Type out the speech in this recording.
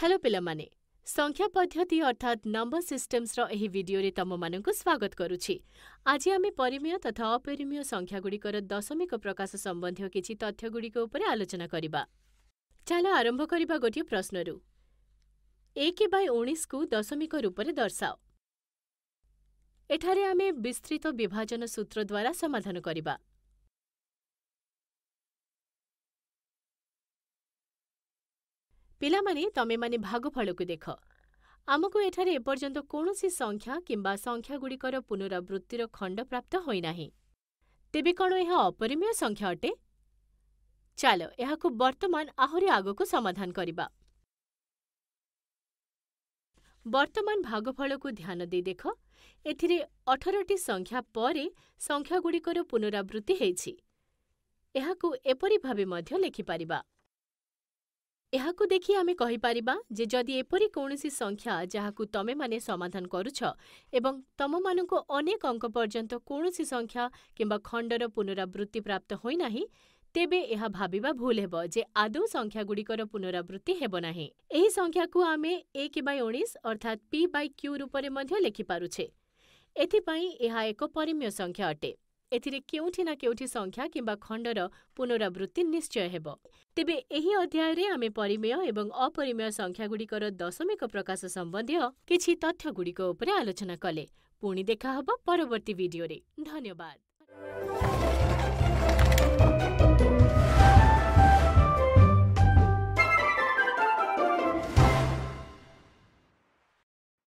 Hello ପିଲାମାନେ ସଂଖ୍ୟା ପଦ୍ଧତି ଅର୍ଥାତ୍ ନମ୍ବର ସିଷ୍ଟମ୍ସର ଏହି ଭିଡିଓରେ ତମମାନଙ୍କୁ ସ୍ୱାଗତ କରୁଛି ଆଜି ଆମେ ପରିମେୟ ତଥା ଅପରିମେୟ ସଂଖ୍ୟାଗୁଡ଼ିକର ଦଶମିକ ପ୍ରକାଶ ସମ୍ବନ୍ଧୀୟ କିଛି ତଥ୍ୟଗୁଡ଼ିକ ଉପରେ ଆଲୋଚନା କରିବା ଚାଲ ଆରମ୍ଭ କରିବା ଗୋଟିଏ ପ୍ରଶ୍ନରୁ ଏକ ବାଇ ଉଣେଇଶକୁ ଦଶମିକ ରୂପରେ ଦର୍ଶାଅ ଏଠାରେ ଆମେ ବିସ୍ତୃତ ବିଭାଜନ ସୂତ୍ର ଦ୍ୱାରା ସମାଧାନ କରିବା ପିଲାମାନେ ତମେମାନେ ଭାଗଫଳକୁ ଦେଖ ଆମକୁ ଏଠାରେ ଏପର୍ଯ୍ୟନ୍ତ କୌଣସି ସଂଖ୍ୟା କିମ୍ବା ସଂଖ୍ୟାଗୁଡ଼ିକର ପୁନରାବୃତ୍ତିର ଖଣ୍ଡପ୍ରାପ୍ତ ହୋଇନାହିଁ ତେବେ କ'ଣ ଏହା ଅପରିମେୟ ସଂଖ୍ୟା ଅଟେ ଚାଲ ଏହାକୁ ବର୍ତ୍ତମାନ ଆହୁରି ଆଗକୁ ସମାଧାନ କରିବା ବର୍ତ୍ତମାନ ଭାଗଫଳକୁ ଧ୍ୟାନ ଦେଇ ଦେଖ ଏଥିରେ ଅଠରଟି ସଂଖ୍ୟା ପରେ ସଂଖ୍ୟାଗୁଡ଼ିକର ପୁନରାବୃତ୍ତି ହୋଇଛି ଏହାକୁ ଏପରି ଭାବେ ମଧ୍ୟ ଲେଖିପାରିବା ଏହାକୁ ଦେଖି ଆମେ କହିପାରିବା ଯେ ଯଦି ଏପରି କୌଣସି ସଂଖ୍ୟା ଯାହାକୁ ତମେମାନେ ସମାଧାନ କରୁଛ ଏବଂ ତମମାନଙ୍କୁ ଅନେକ ଅଙ୍କ ପର୍ଯ୍ୟନ୍ତ କୌଣସି ସଂଖ୍ୟା କିମ୍ବା ଖଣ୍ଡର ପୁନରାବୃତ୍ତି ପ୍ରାପ୍ତ ହୋଇନାହିଁ ତେବେ ଏହା ଭାବିବା ଭୁଲ ହେବ ଯେ ଆଦୌ ସଂଖ୍ୟାଗୁଡ଼ିକର ପୁନରାବୃତ୍ତି ହେବ ନାହିଁ। ଏହି ସଂଖ୍ୟାକୁ ଆମେ ଏକ ବାଇ ଉଣେଇଶ ଅର୍ଥାତ୍ ପି ବାଇ କ୍ୟୁ ରୂପରେ ମଧ୍ୟ ଲେଖିପାରୁଛେ। ଏଥିପାଇଁ ଏହା ଏକ ପରିମୀୟ ସଂଖ୍ୟା ଅଟେ। ଏଥିରେ କେଉଁଠି ନା କେଉଁଠି ସଂଖ୍ୟା କିମ୍ବା ଖଣ୍ଡର ପୁନରାବୃତ୍ତି ନିଶ୍ଚୟ ହେବ। ତେବେ ଏହି ଅଧ୍ୟାୟରେ ଆମେ ପରିମେୟ ଏବଂ ଅପରିମେୟ ସଂଖ୍ୟାଗୁଡ଼ିକର ଦଶମିକ ପ୍ରକାଶ ସମ୍ବନ୍ଧୀୟ କିଛି ତଥ୍ୟଗୁଡ଼ିକ ଉପରେ ଆଲୋଚନା କଲେ। ପୁଣି ଦେଖାହବ ପରବର୍ତ୍ତୀ ଭିଡିଓରେ। ଧନ୍ୟବାଦ।